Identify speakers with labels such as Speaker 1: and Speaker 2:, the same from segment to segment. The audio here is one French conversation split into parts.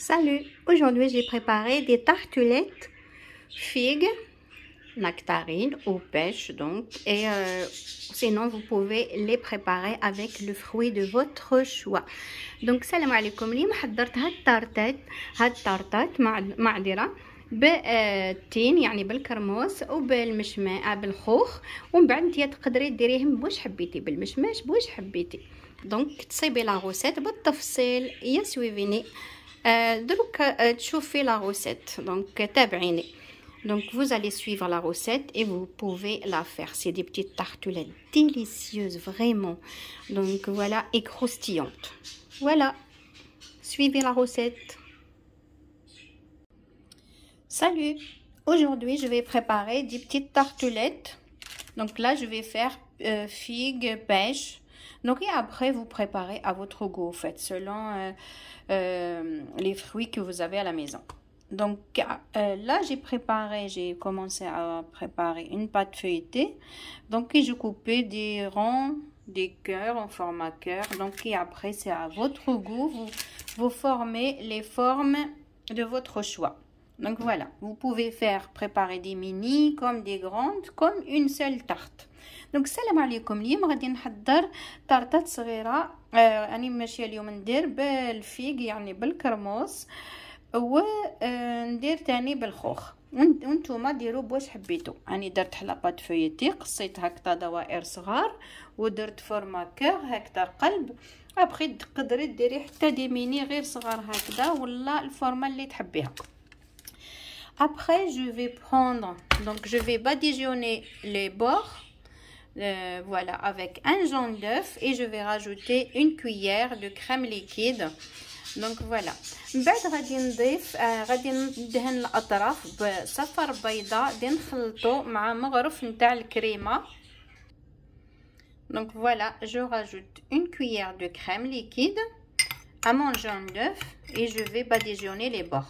Speaker 1: Salut, aujourd'hui j'ai préparé des tartulettes figues, nectarines ou pêches donc et euh, sinon vous pouvez les préparer avec le fruit de votre choix. Donc salam alikoum, lim had darat had tarte had tarte ma'adirah be euh, tine, yani bel karmos ou be et be l'khoukh, on b'antieta kaderi d'rihem, boj habitie be l'meshmeh, boj Donc t'essaye la recette, au détail, yasouveni euh, Donc, euh, chauffer la recette دونك تابعيني euh, Donc vous allez suivre la recette et vous pouvez la faire. C'est des petites tartelettes délicieuses, vraiment. Donc voilà, et croustillantes. Voilà, suivez la recette. Salut Aujourd'hui, je vais préparer des petites tartelettes. Donc là, je vais faire figues, pêche, donc, et après, vous préparez à votre goût, en fait, selon euh, euh, les fruits que vous avez à la maison. Donc euh, là, j'ai préparé, j'ai commencé à préparer une pâte feuilletée. Donc, je coupais des ronds, des cœurs en format cœur. Donc, et après, c'est à votre goût. Vous, vous formez les formes de votre choix. Donc voilà, vous pouvez faire préparer des mini comme des grandes, comme une seule tarte. دونك السلام عليكم اليوم غادي نحضر طرطات صغيره آه انا يعني ماشيه اليوم ندير بالفيق يعني بالكرموس و آه، ندير تاني بالخوخ وانتم ديروا بواش حبيتو انا يعني درت حلقات فيتي قصيت هكذا دوائر صغار ودرت فورما كوغ هكذا قلب ابخي تقدري ديري حتى دي ميني غير صغار هكذا ولا الفورما اللي تحبيها après je vais prendre donc je vais badigeonner les bords Euh, voilà, avec un jaune d'œuf et je vais rajouter une cuillère de crème liquide. دونك فوالا من بعد غادي نضيف آه غادي ندهن الاطراف بصفر بيضاء غادي نخلطو مع مغرف نتاع الكريمه دونك فوالا جو راجوت اون كويير دو كريم ليكيد ا mon jaune d'œuf et je vais badigeonner les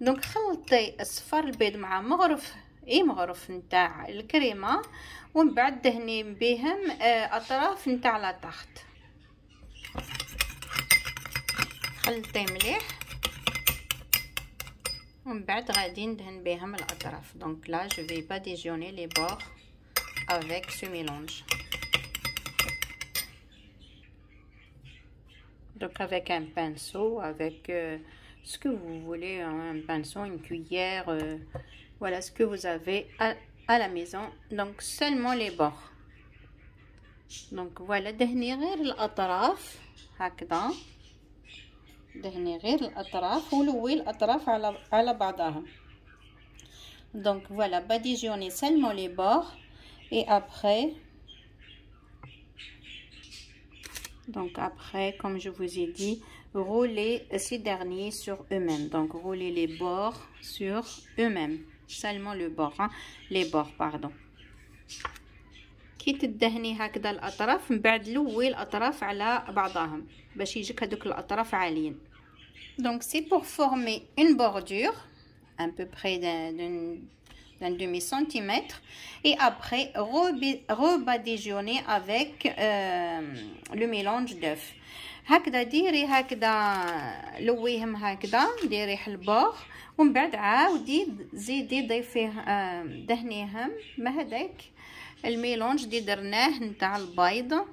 Speaker 1: دونك خلطي صفر البيض مع مغرف اي مغرف نتاع الكريمه ومن بعد دهنين بهم آه، اطراف نتاع لاطاخت خلطي مليح ومن بعد غادي ندهن بهم الاطراف دونك لا جو في با ديجوني لي بور افيك سو ميلونج donc avec un pinceau, avec euh, ce que vous voulez, hein, un pinceau, une cuillère, euh, à la maison donc seulement les bords donc voilà dernier غير à هكذا دهني ou voilà à الاطراف à la donc voilà badigeonner seulement les bords et après donc après comme je vous ai dit rouler ces derniers sur eux-mêmes donc rouler les bords sur eux-mêmes seulement le bord hein, les bords pardon كي تدهني هكذا الاطراف من بعد لوي الاطراف على بعضهم باش يجيك هذوك الاطراف عاليين دونك سي بور فورمي اون بوردور ان un peu près d'un demi-centimètre et après rebadigeonner avec euh, le mélange d'œuf هكذا ديري هكذا لويهم هكذا ديري البور ومن بعد عاودي زيدي ضيفيه آه، دهنيهم ما هذاك الميلونج اللي درناه نتاع البيض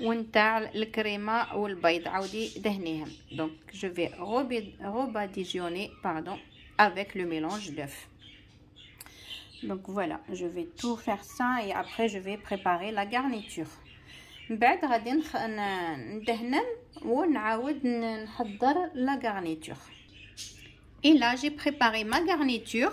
Speaker 1: ونتاع الكريمه والبيض عاودي دهنيهم دونك جو في روباديجيوني باردون افيك لو ميلونج دوف دونك فوالا جو في تو فير سا اي ابري جو في بريباري لا غارنيتور من بعد غادي ندهن ونعاود نحضر لا غارنيتور Et là, j'ai préparé ma garniture.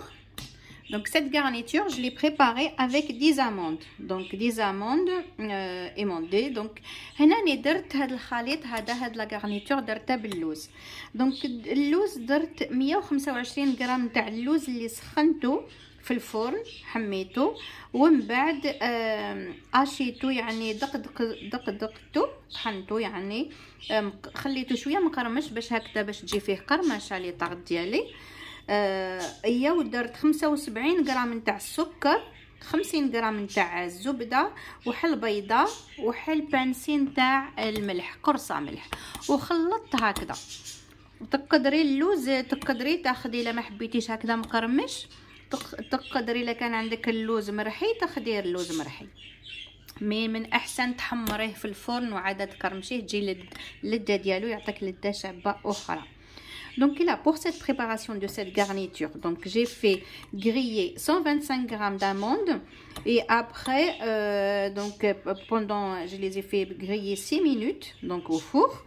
Speaker 1: Donc, cette garniture, je l'ai préparée avec des amandes. Donc, des amandes euh, émondées. Donc, هنا ني درت هاد الخليط هذا de لا Donc, درتها باللوز. دونك اللوز درت 125 g تاع اللوز اللي في الفرن حميته ومن بعد اشيته يعني دقدق دقدقته طحنته يعني خليته شويه مقرمش باش هكذا باش تجي فيه قرمشه لي طاغ ديالي آه، ايا ودرت 75 غرام نتاع السكر 50 غرام نتاع الزبده وحل بيضه وحل بانسين نتاع الملح قرصه ملح وخلطت هكذا تقدري اللوز تقدري تاخدي الا ما حبيتيش هكذا مقرمش تقدري الا كان Donc là, pour cette préparation de cette garniture, donc j'ai fait griller 125 grammes d'amandes et après, euh, donc pendant, je les ai fait griller 6 minutes, donc au four.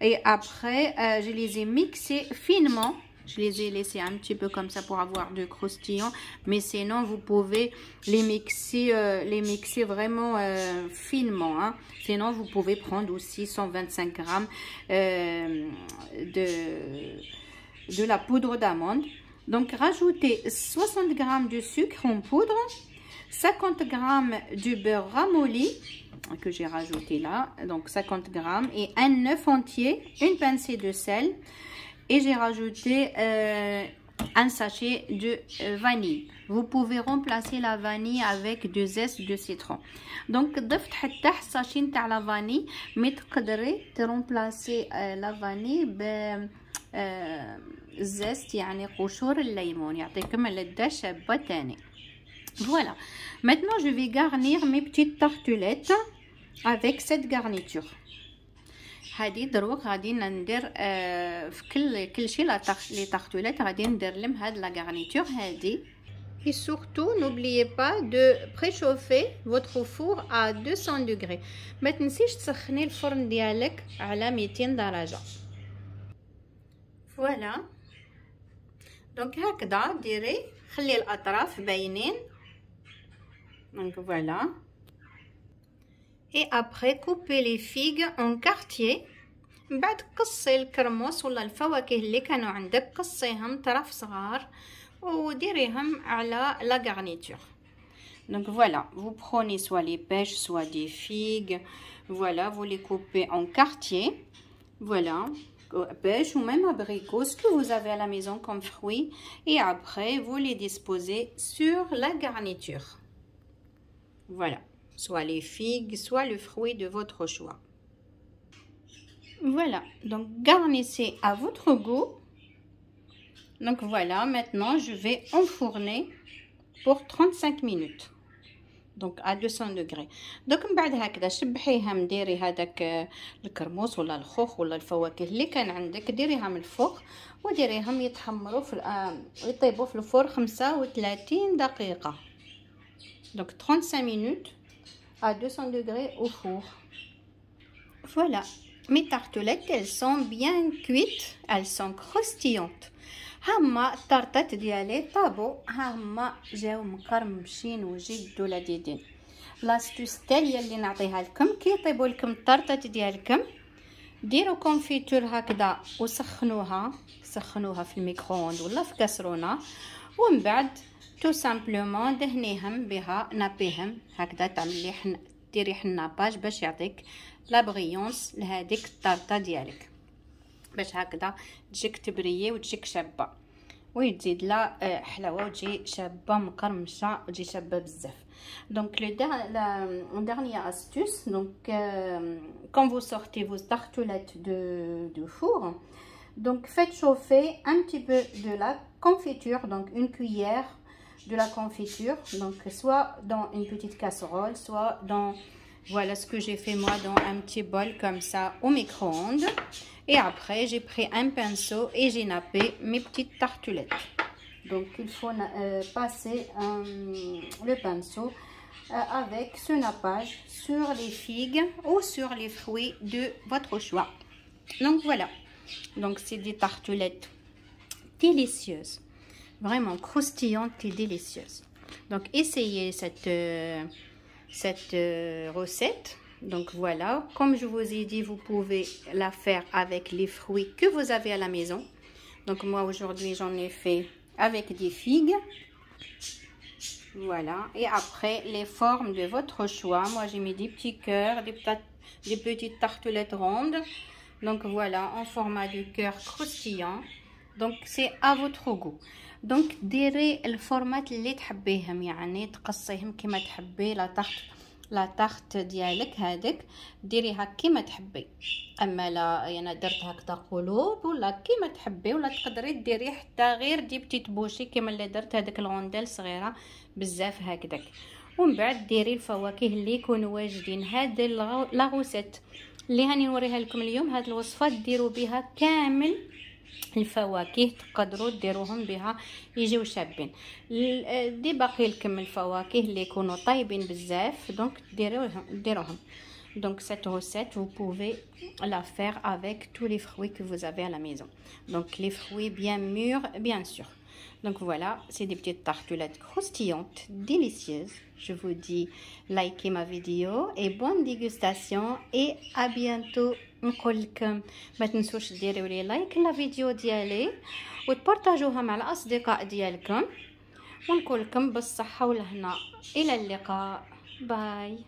Speaker 1: Et après, euh, je les ai mixés finement je les ai laissés un petit peu comme ça pour avoir de croustillant. Mais sinon, vous pouvez les mixer, euh, les mixer vraiment euh, finement. Hein. Sinon, vous pouvez prendre aussi 125 grammes euh, de, de la poudre d'amande. Donc, rajoutez 60 grammes de sucre en poudre, 50 grammes du beurre ramolli que j'ai rajouté là, donc 50 grammes, et un œuf entier, une pincée de sel, et j'ai rajouté euh, un sachet de euh, vanille. Vous pouvez remplacer la vanille avec du zeste de citron. Donc, ضفت حتى sachet de la vanille, mais pouvez remplacer euh, la vanille par ben, zeste, يعني قشور الليمون يعطيكم لذة Voilà. Maintenant, je vais garnir mes petites tartelettes avec cette garniture. هادي دروك غادي ندير آه في كل كلشي لا لي طاختولات غادي ندير لهم هاد لا غارنيتور هادي Et surtout, n'oubliez pas de préchauffer votre four à 200 degrés. ما تنسيش تسخني الفرن ديالك على 200 درجة. فوالا. دونك هكذا ديري خلي الاطراف باينين. دونك فوالا. et après couper les figues en quartier بعد قصي الكرموس ولا الفواكه اللي كانوا عندك قصيهم طرف صغار وديريهم على garniture donc voilà vous prenez soit les pêches soit des figues voilà vous les coupez en quartier voilà pêche ou même abricots ce que vous avez à la maison comme fruits. Et après, vous les disposez sur la garniture. Voilà soit les figues, soit le fruit de votre choix. Voilà, donc garnissez à votre goût. Donc voilà, maintenant je vais enfourner pour 35 minutes. Donc à 200 degrés. Donc بعد هكذا شبحيها مديري هذاك الكرموس ولا الخوخ ولا الفواكه اللي كان عندك ديريها من الفوق وديريهم يتحمروا في يطيبوا في الفرن 35 minutes. Donc 35 minutes. à 200 degrés au four. Voilà, mes tartelettes, elles sont bien cuites, elles sont croustillantes. هما طرطات ديالي طابو هما جاو مقرمشين وجدوا لذيذين لاستوس الثانيه اللي نعطيها لكم كي يطيبوا لكم الطرطات ديالكم ديروا كونفيتور هكذا وسخنوها سخنوها في الميكرووند ولا في كاسرونه ومن بعد تو سامبلومون دهنيهم بها نابيهم هكذا تعمل لي حن ديري حناباج باش يعطيك لابغيونس لهذيك الطرطه ديالك باش هكذا تجيك تبريه وتجيك شابه وتزيد لها حلاوه وتجي شابه مقرمشه وتجي شابه بزاف دونك لو ديرني استوس دونك كون فو سورتي فو تارتولات دو دو فور دونك فيت شوفي ان بتي بو دو لا confiture donc une cuillère de la confiture. Donc, soit dans une petite casserole, soit dans... Voilà ce que j'ai fait moi dans un petit bol comme ça au micro-ondes. Et après, j'ai pris un pinceau et j'ai nappé mes petites tartulettes. Donc, il faut euh, passer euh, le pinceau euh, avec ce nappage sur les figues ou sur les fruits de votre choix. Donc, voilà. Donc, c'est des tartulettes délicieuses vraiment croustillante et délicieuse. Donc, essayez cette, euh, cette euh, recette. Donc, voilà. Comme je vous ai dit, vous pouvez la faire avec les fruits que vous avez à la maison. Donc, moi, aujourd'hui, j'en ai fait avec des figues. Voilà. Et après, les formes de votre choix. Moi, j'ai mis des petits cœurs, des, des petites tartelettes rondes. Donc, voilà, en format de cœur croustillant. Donc, c'est à votre goût. دونك ديري الفورمات اللي تحبيهم يعني تقصيهم كيما تحبي لا تخت لا تخت ديالك هذيك ديريها كيما تحبي اما لا يعني درت هكذا قلوب ولا كيما تحبي ولا تقدري ديري حتى غير دي بتيت بوشي كيما اللي درت هذيك الغوندال صغيره بزاف هكذاك ومن بعد ديري الفواكه اللي يكونوا واجدين هاد لاغوسيت اللي هاني نوريها لكم اليوم هاد الوصفه ديروا بها كامل الفواكه تقدروا ديروهم بها يجيو شابين دي باقي لكم الفواكه اللي يكونوا بزاف Donc cette recette, vous pouvez la faire avec tous les fruits que vous avez à la maison. Donc les fruits bien mûrs, bien sûr. Donc voilà, c'est des petites tartelettes croustillantes, délicieuses. Je vous dis, likez ma vidéo et bonne dégustation et à bientôt نقول لكم ما تنسوش ديروا لي لايك للفيديو ديالي وتبارطاجوها مع الاصدقاء ديالكم ونقول لكم بالصحه والهنا الى اللقاء باي